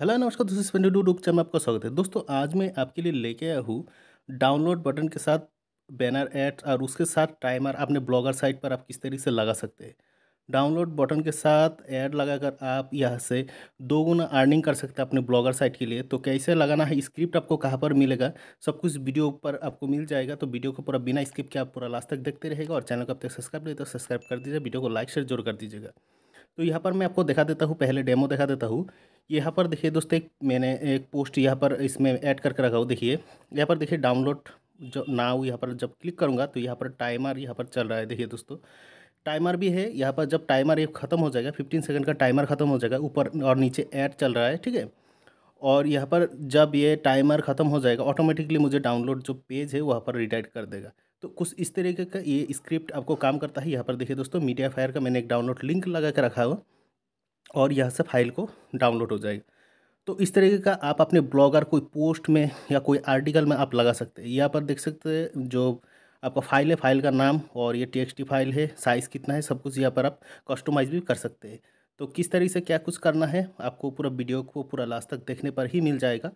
hello नमस्कार दोस्तों इस यूट्यूब चैनल में आपका स्वागत है दोस्तों आज मैं आपके लिए लेके आया हूँ डाउनलोड बटन के साथ बैनर एड्स और उसके साथ टाइमर अपने ब्लॉगर साइट पर आप किस तरीके से लगा सकते हैं डाउनलोड बटन के साथ ऐड लगाकर आप यहाँ से दो गुना अर्निंग कर सकते हैं अपने ब्लॉगर साइट के लिए तो कैसे लगाना है स्क्रिप्ट आपको कहाँ पर मिलेगा सब कुछ वीडियो पर आपको मिल जाएगा तो वीडियो को पूरा बिना स्किप के आप पूरा लास्ट तक देखते रहेगा और चैनल को अब तक सब्सक्राइब नहीं तो सब्सक्राइब कर दीजिए वीडियो को लाइक शेयर जरूर कर दीजिएगा तो यहाँ पर मैं आपको दिखा देता हूँ पहले डेमो दिखा देता हूँ यहाँ पर देखिए दोस्तों एक मैंने एक पोस्ट यहाँ पर इसमें ऐड करके रखा हूँ देखिए यहाँ पर देखिए डाउनलोड जो हो यहाँ पर जब क्लिक करूँगा तो यहाँ पर टाइमर यहाँ पर चल रहा है देखिए दोस्तों टाइमर भी है यहाँ पर जब टाइमर ये ख़त्म हो जाएगा फिफ्टीन सेकेंड का टाइमर ख़त्म हो जाएगा ऊपर और नीचे ऐड चल रहा है ठीक है और यहाँ पर जब ये टाइमर ख़त्म हो जाएगा ऑटोमेटिकली मुझे डाउनलोड जो पेज है वहाँ पर रिडाइट कर देगा तो कुछ इस तरीके का ये स्क्रिप्ट आपको काम करता है यहाँ पर देखिए दोस्तों मीडिया फायर का मैंने एक डाउनलोड लिंक लगा कर रखा हुआ और यहाँ से फाइल को डाउनलोड हो जाएगा तो इस तरीके का आप अपने ब्लॉगर कोई पोस्ट में या कोई आर्टिकल में आप लगा सकते हैं यहाँ पर देख सकते हैं जो आपका फाइल है फाइल का नाम और ये टी फाइल है साइज़ कितना है सब कुछ यहाँ पर आप कस्टमाइज़ भी कर सकते हैं तो किस तरीके से क्या कुछ करना है आपको पूरा वीडियो को पूरा लास्ट तक देखने पर ही मिल जाएगा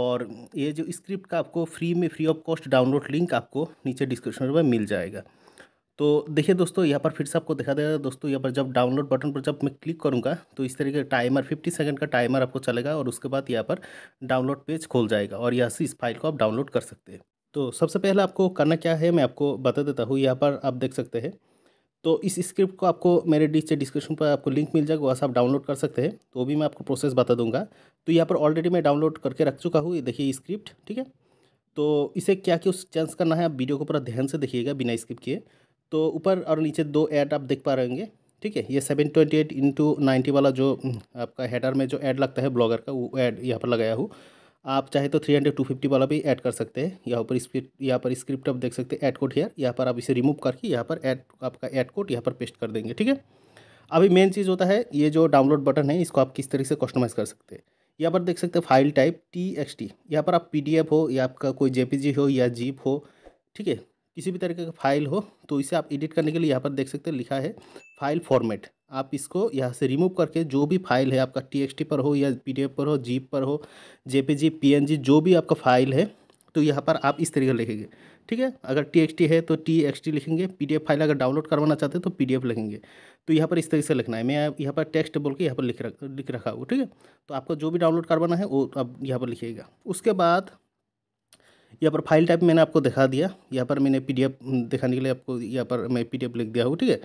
और ये जो स्क्रिप्ट का आपको फ्री में free of cost download link आपको नीचे डिस्क्रिप्शन में मिल जाएगा तो देखिए दोस्तों यहाँ पर फिर से आपको दिखा देगा दोस्तों यहाँ पर जब डाउनलोड बटन पर जब मैं क्लिक करूँगा तो इस तरीके का टाइमर फिफ्टी सेकंड का टाइमर आपको चलेगा और उसके बाद यहाँ पर डाउनलोड पेज खोल जाएगा और यहाँ से इस फाइल को आप डाउनलोड कर सकते हैं तो सबसे पहले आपको करना क्या है मैं आपको बता देता हूँ यहाँ पर आप देख सकते हैं तो इस स्क्रिप्ट को आपको मेरे डी से डिस्क्रिप्शन पर आपको लिंक मिल जाएगा वहाँ से आप डाउनलोड कर सकते हैं तो भी मैं आपको प्रोसेस बता दूंगा तो यहाँ पर ऑलरेडी मैं डाउनलोड करके रख चुका हूँ ये देखिए स्क्रिप्ट ठीक है तो इसे क्या क्या उस चेंज करना है आप वीडियो को पूरा ध्यान से देखिएगा बिना स्क्रिप्ट किए तो ऊपर और नीचे दो ऐड आप देख पा रहेंगे ठीक है ये seven twenty eight into ninety वाला जो हम्म, आपका हेडर में जो ऐड लगता है ब्लॉगर का वो ऐड यहाँ पर लगाया हूँ आप चाहे तो थ्री हंड्रेड टू फिफ्टी वाला भी ऐड कर सकते हैं यहाँ पर स्क्रिप्ट यहाँ पर स्क्रिप्ट आप देख सकते हैं ऐड कोड हेयर यहाँ पर आप इसे रिमूव करके यहाँ पर ऐड आपका ऐड कोड यहाँ पर पेस्ट कर देंगे ठीक है अभी मेन चीज़ होता है ये जो डाउनलोड बटन है इसको आप किस तरीके से कस्टमाइज़ कर सकते हैं यहाँ पर देख सकते हैं file type T X T यहाँ पर आप पी हो या आपका कोई जे हो या जीप हो ठीक है किसी भी तरीके का फाइल हो तो इसे आप एडिट करने के लिए यहाँ पर देख सकते हैं लिखा है फाइल फॉर्मेट आप इसको यहाँ से रिमूव करके जो भी फाइल है आपका टी पर हो या पी पर हो जीप पर हो जे पी जो भी आपका फाइल है तो यहाँ पर आप इस तरीके लिखेंगे ठीक है अगर टी है तो टी लिखेंगे पी फाइल अगर डाउनलोड करवाना चाहते हैं तो पी लिखेंगे तो यहाँ पर इस तरीके से लिखना है मैं यहाँ पर टेक्स्ट बोल के यहाँ पर लिख रख लिख रखा हूँ ठीक है तो आपको जो भी डाउनलोड करवाना है वो आप यहाँ पर लिखिएगा उसके बाद यहाँ पर फाइल टाइप मैंने आपको दिखा दिया यहाँ पर मैंने पी दिखाने के लिए आपको यहाँ पर मैं पी लिख दिया हूँ ठीक है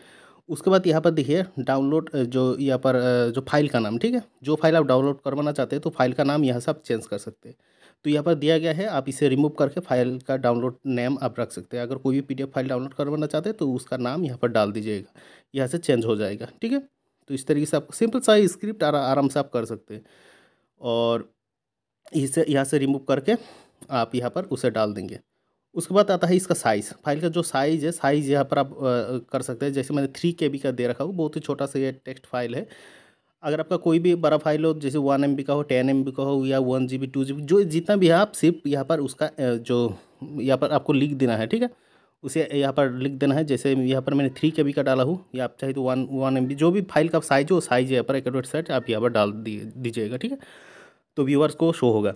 उसके बाद यहाँ पर देखिए डाउनलोड जो यहाँ पर जो फाइल का नाम ठीक है जो फाइल आप डाउनलोड करवाना चाहते हैं तो फाइल का नाम यहाँ से आप चेंज कर सकते हैं तो यहाँ पर दिया गया है आप इसे रिमूव करके फाइल का डाउनलोड नेम आप रख सकते हैं अगर कोई भी पीडीएफ फाइल डाउनलोड करवाना चाहते हैं तो उसका नाम यहाँ पर डाल दीजिएगा यहाँ से चेंज हो जाएगा ठीक है तो इस तरीके से आप सिंपल सा स्क्रिप्ट आराम से आप कर सकते हैं और इसे यहाँ से रिमूव करके आप यहाँ पर उसे डाल देंगे उसके बाद आता है इसका साइज़ फाइल का जो साइज़ है साइज़ यहाँ पर आप कर सकते हैं जैसे मैंने थ्री के का दे रखा हो बहुत ही छोटा सा ये टेक्स्ट फाइल है अगर आपका कोई भी बड़ा फाइल हो जैसे वन एम का हो टेन एम का हो या one G B two G B जो जितना भी है आप सिर्फ यहाँ पर उसका जो यहाँ पर आपको लिख देना है ठीक है उसे यहाँ पर लिख देना है जैसे यहाँ पर मैंने थ्री के का डाला हूँ या आप चाहे तो वन वन एम जो भी फाइल का साइज हो साइज यहाँ पर एकोरेट सेट आप यहाँ पर डाल दीजिएगा ठीक है तो व्यूअर्स को शो होगा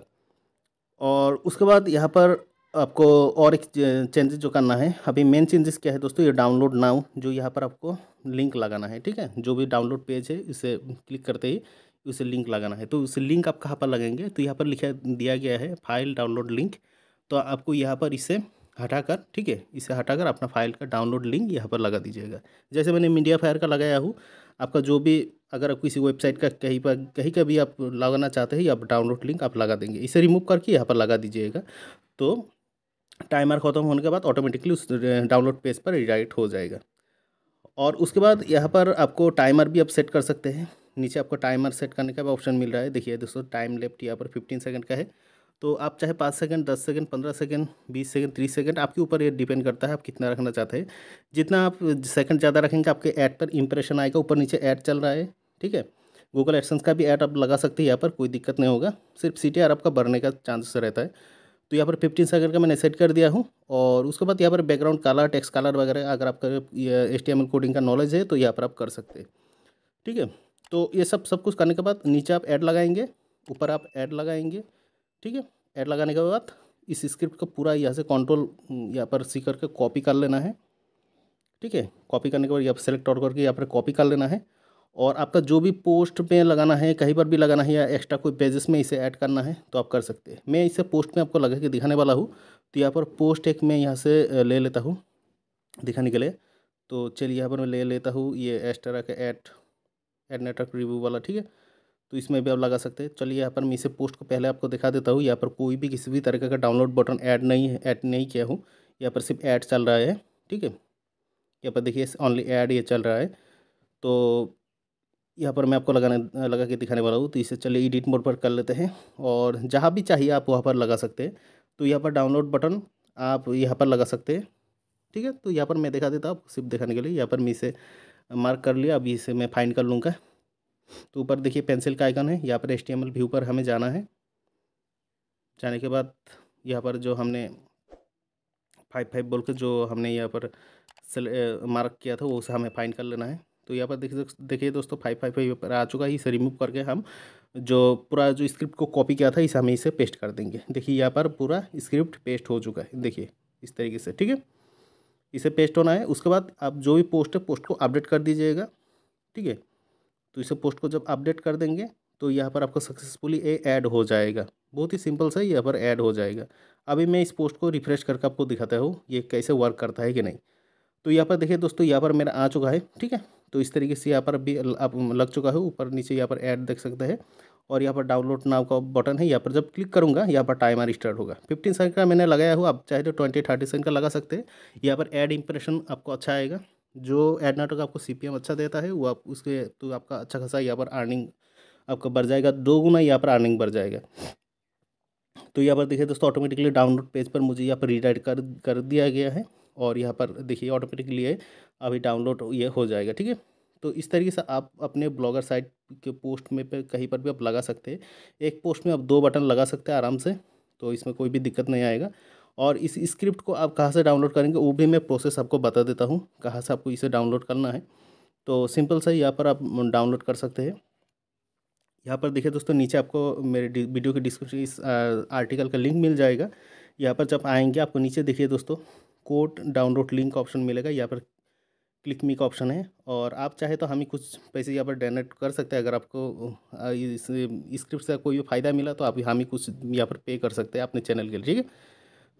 और उसके बाद यहाँ पर आपको और एक चेंजेस जो करना है अभी मेन चेंजेस क्या है दोस्तों ये डाउनलोड नाउ जो यहाँ पर आपको लिंक लगाना है ठीक है जो भी डाउनलोड पेज है इसे क्लिक करते ही उसे लिंक लगाना है तो उसे लिंक आप कहाँ पर लगेंगे तो यहाँ पर लिखा दिया गया है फाइल डाउनलोड लिंक तो आपको यहाँ पर इसे हटाकर ठीक है इसे हटाकर अपना फाइल का डाउनलोड लिंक यहाँ पर लगा दीजिएगा जैसे मैंने मीडिया फायर का लगाया हूँ आपका जो भी अगर आप किसी वेबसाइट का कहीं पर कहीं का भी आप लगाना चाहते हैं या आप डाउनलोड लिंक आप लगा देंगे इसे रिमूव करके यहाँ पर लगा दीजिएगा तो टाइमर ख़त्म होने के बाद ऑटोमेटिकली उस डाउनलोड पेज पर रिडायरेक्ट हो जाएगा और उसके बाद यहाँ पर आपको टाइमर भी आप सेट कर सकते हैं नीचे आपको टाइमर सेट करने का भी ऑप्शन मिल रहा है देखिए दोस्तों टाइम लेफ्ट यहाँ पर फिफ्टीन सेकंड का है तो आप चाहे पाँच सेकंड दस सेकंड पंद्रह सेकंड बीस सेकंड तीस सेकंड आपके ऊपर ये डिपेंड करता है आप कितना रखना चाहते हैं जितना आप सेकंड ज़्यादा रखेंगे आपके ऐड पर इंप्रेशन आएगा ऊपर नीचे ऐड चल रहा है ठीक है गूगल एडसेंस का भी ऐड आप लगा सकते हैं यहाँ पर कोई दिक्कत नहीं होगा सिर्फ सी टी आर आपका बढ़ने का चांसेस रहता है तो यहाँ पर फिफ्टीन सेकंड का मैंने सेट कर दिया हूँ और उसके बाद यहाँ पर बैकग्राउंड कलर टेक्स्ट कलर वगैरह अगर आपका एस टी कोडिंग का नॉलेज है तो यहाँ पर आप कर सकते हैं ठीक है तो ये सब सब कुछ करने के बाद नीचे आप ऐड लगाएंगे ऊपर आप ऐड लगाएंगे ठीक है ऐड लगाने के बाद इस स्क्रिप्ट का पूरा यहाँ से कंट्रोल यहाँ पर सी करके कॉपी कर लेना है ठीक है कॉपी करने के बाद यहाँ पर सेलेक्ट और करके यहाँ पर कॉपी कर लेना है और आपका जो भी पोस्ट में लगाना है कहीं पर भी लगाना है या एक्स्ट्रा कोई पेजेस में इसे ऐड करना है तो आप कर सकते हैं मैं इसे पोस्ट में आपको लगा के दिखाने वाला हूँ तो यहाँ पर पोस्ट एक मैं यहाँ से ले लेता हूँ दिखाने के लिए तो चलिए यहाँ पर मैं ले लेता हूँ ये एक्स्ट्रा का एड एड नेटवर्क रिव्यू वाला ठीक है तो इसमें भी आप लगा सकते हैं चलिए यहाँ पर मैं इसे पोस्ट को पहले आपको दिखा देता हूँ यहाँ पर कोई भी किसी भी तरीके का डाउनलोड बटन ऐड नहीं है ऐड नहीं किया हूँ यहाँ पर सिर्फ ऐड चल रहा है ठीक है यहाँ पर देखिए ओनली ऐड ये चल रहा है तो यहाँ पर मैं आपको लगाने लगा के दिखाने वाला हूँ तो इसे चलिए एडिट मोड पर कर लेते हैं और जहाँ भी चाहिए आप वहाँ पर लगा सकते हैं तो यहाँ पर डाउनलोड बटन आप यहाँ पर लगा सकते हैं ठीक है तो यहाँ पर मैं दिखा देता हूँ सिर्फ दिखाने के लिए यहाँ पर मैं इसे मार्क कर लिया अभी इसे मैं फाइंड कर लूँगा तो ऊपर देखिए पेंसिल का आइकन है यहाँ पर एस व्यू पर हमें जाना है जाने के बाद यहाँ पर जो हमने फाइव फाइव बोल के जो हमने यहाँ पर मार्क किया था वो उसे हमें फाइंड कर लेना है तो यहाँ पर देख देखिए दोस्तों फाइव फाइव फाइव पर आ चुका है इसे रिमूव करके हम जो पूरा जो स्क्रिप्ट को कॉपी किया था इसे हम इसे पेस्ट कर देंगे देखिए यहाँ पर पूरा स्क्रिप्ट पेस्ट हो चुका है देखिए इस तरीके से ठीक है इसे पेस्ट होना है उसके बाद आप जो भी पोस्ट है पोस्ट को अपडेट कर दीजिएगा ठीक है तो इसे पोस्ट को जब अपडेट कर देंगे तो यहाँ पर आपको सक्सेसफुली ए ऐड हो जाएगा बहुत ही सिंपल सा यहाँ पर ऐड हो जाएगा अभी मैं इस पोस्ट को रिफ्रेश करके आपको दिखाता हूँ ये कैसे वर्क करता है कि नहीं तो यहाँ पर देखिए दोस्तों यहाँ पर मेरा आ चुका है ठीक है तो इस तरीके से यहाँ पर भी आप लग चुका है ऊपर नीचे यहाँ पर ऐड देख सकते हैं और यहाँ पर डाउनलोड नाव का बटन है यहाँ पर जब क्लिक करूँगा यहाँ पर टाइमर स्टार्ट होगा फिफ्टीन सेकंड का मैंने लगाया हुआ आप चाहे तो ट्वेंटी थर्टी सेकंड का लगा सकते हैं यहाँ पर ऐड इंप्रेशन आपको अच्छा आएगा जो एड नेटवर्क आपको सी अच्छा देता है वो आप उसके तो आपका अच्छा खासा यहाँ पर अर्निंग आपका बढ़ जाएगा दो गुना यहाँ पर अर्निंग बढ़ जाएगा तो यहाँ पर देखिए दोस्तों ऑटोमेटिकली डाउनलोड पेज पर मुझे यहाँ पर रीडाइट कर कर दिया गया है और यहाँ पर देखिए ऑटोमेटिकली ये अभी डाउनलोड ये हो जाएगा ठीक है तो इस तरीके से आप अपने ब्लॉगर साइट के पोस्ट में पे कहीं पर भी आप लगा सकते हैं एक पोस्ट में आप दो बटन लगा सकते हैं आराम से तो इसमें कोई भी दिक्कत नहीं आएगा और इस स्क्रिप्ट को आप कहाँ से डाउनलोड करेंगे वो भी मैं प्रोसेस आपको बता देता हूँ कहाँ से आपको इसे डाउनलोड करना है तो सिंपल सा यहाँ पर आप डाउनलोड कर सकते हैं यहाँ पर देखिए दोस्तों नीचे आपको मेरे वीडियो के डिस्क्रिप्शन इस आर्टिकल का लिंक मिल जाएगा यहाँ पर जब आएंगे आपको नीचे देखिए दोस्तों कोड डाउनलोड लिंक ऑप्शन मिलेगा यहाँ पर क्लिक मी का ऑप्शन है और आप चाहे तो हम ही कुछ पैसे यहाँ पर डोनेट कर सकते हैं अगर आपको इस स्क्रिप्ट से कोई फ़ायदा मिला तो आप हम ही कुछ यहाँ पर पे कर सकते हैं अपने चैनल के लिए ठीक है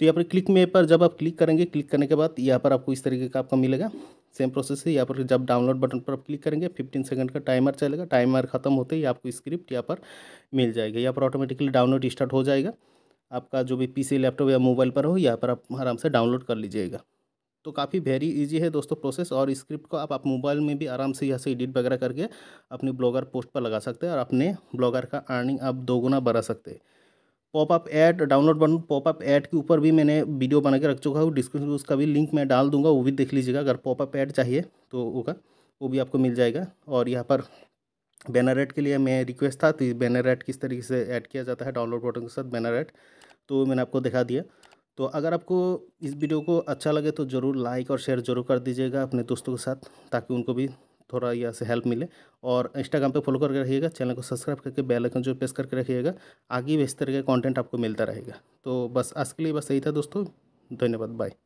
तो यहाँ पर क्लिक में पर जब आप क्लिक करेंगे क्लिक करने के बाद यहाँ पर आपको इस तरीके का आपका मिलेगा सेम प्रोसेस है यहाँ पर जब डाउनलोड बटन पर आप क्लिक करेंगे फिफ्टीन सेकंड का टाइमर चलेगा टाइमर खत्म होते ही आपको स्क्रिप्ट यहाँ पर मिल जाएगा यहाँ पर ऑटोमेटिकली डाउनलोड स्टार्ट हो जाएगा आपका जो भी पीसी लैपटॉप या मोबाइल पर हो यहाँ पर आप आराम से डाउनलोड कर लीजिएगा तो काफ़ी वेरी इजी है दोस्तों प्रोसेस और स्क्रिप्ट को आप, आप मोबाइल में भी आराम से यहाँ से एडिट वगैरह करके अपने ब्लॉगर पोस्ट पर लगा सकते हैं और अपने ब्लॉगर का अर्निंग आप दोगुना बढ़ा सकते हैं पॉपअप ऐड डाउनलोड बन पॉपअप ऐड के ऊपर भी मैंने वीडियो बना के रख चुका हूँ डिस्क्रिप्शन में उसका भी लिंक मैं डाल दूंगा वो भी देख लीजिएगा अगर पॉपअप ऐड चाहिए तो होगा वो भी आपको मिल जाएगा और यहाँ पर बैनर एड के लिए मैं रिक्वेस्ट था तो बैनर एड किस तरीके से ऐड किया जाता है डाउनलोड बटन के साथ बैनर एड तो मैंने आपको दिखा दिया तो अगर आपको इस वीडियो को अच्छा लगे तो ज़रूर लाइक और शेयर ज़रूर कर दीजिएगा अपने दोस्तों के साथ ताकि उनको भी थोड़ा यहाँ से हेल्प मिले और इंस्टाग्राम पे फॉलो करके रखिएगा चैनल को सब्सक्राइब करके बेल आइकन जो प्रेस करके रखिएगा आगे भी इस तरह का कंटेंट आपको मिलता रहेगा तो बस आज के लिए बस यही था दोस्तों धन्यवाद बाय